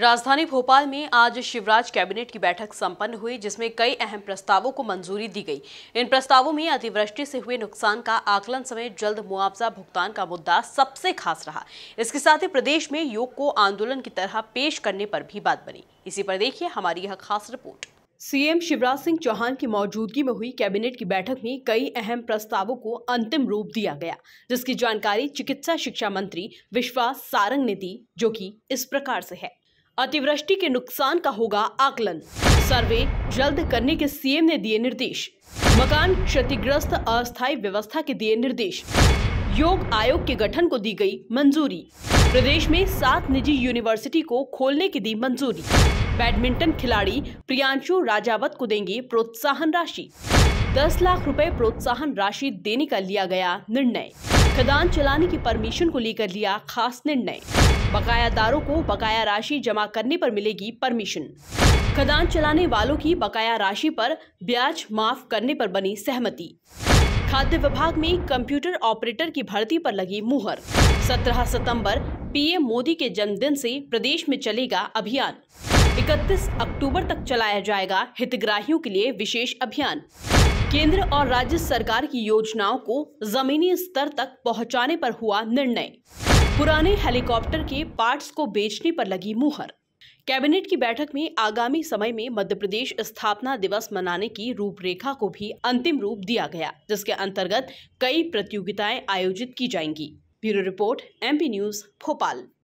राजधानी भोपाल में आज शिवराज कैबिनेट की बैठक संपन्न हुई जिसमें कई अहम प्रस्तावों को मंजूरी दी गई इन प्रस्तावों में अतिवृष्टि से हुए नुकसान का आकलन समेत जल्द मुआवजा भुगतान का मुद्दा सबसे खास रहा इसके साथ ही प्रदेश में योग को आंदोलन की तरह पेश करने पर भी बात बनी इसी पर देखिए हमारी यह खास रिपोर्ट सीएम शिवराज सिंह चौहान की मौजूदगी में हुई कैबिनेट की बैठक में कई अहम प्रस्तावों को अंतिम रूप दिया गया जिसकी जानकारी चिकित्सा शिक्षा मंत्री विश्वास सारंग ने दी जो कि इस प्रकार से है अतिवृष्टि के नुकसान का होगा आकलन सर्वे जल्द करने के सीएम ने दिए निर्देश मकान क्षतिग्रस्त अस्थायी व्यवस्था के दिए निर्देश योग आयोग के गठन को दी गई मंजूरी प्रदेश में सात निजी यूनिवर्सिटी को खोलने की दी मंजूरी बैडमिंटन खिलाड़ी प्रियांशु राजावत को देंगे प्रोत्साहन राशि दस लाख रुपए प्रोत्साहन राशि देने का लिया गया निर्णय खदान चलाने की परमिशन को लेकर लिया खास निर्णय बकायादारों को बकाया राशि जमा करने पर मिलेगी परमिशन खदान चलाने वालों की बकाया राशि पर ब्याज माफ करने पर बनी सहमति खाद्य विभाग में कंप्यूटर ऑपरेटर की भर्ती पर लगी मुहर 17 सितंबर पीएम मोदी के जन्मदिन से प्रदेश में चलेगा अभियान 31 अक्टूबर तक चलाया जाएगा हितग्राहियों के लिए विशेष अभियान केंद्र और राज्य सरकार की योजनाओं को जमीनी स्तर तक पहुंचाने पर हुआ निर्णय पुराने हेलीकॉप्टर के पार्ट्स को बेचने पर लगी मुहर कैबिनेट की बैठक में आगामी समय में मध्य प्रदेश स्थापना दिवस मनाने की रूपरेखा को भी अंतिम रूप दिया गया जिसके अंतर्गत कई प्रतियोगिताएं आयोजित की जाएंगी bureau report MP news Bhopal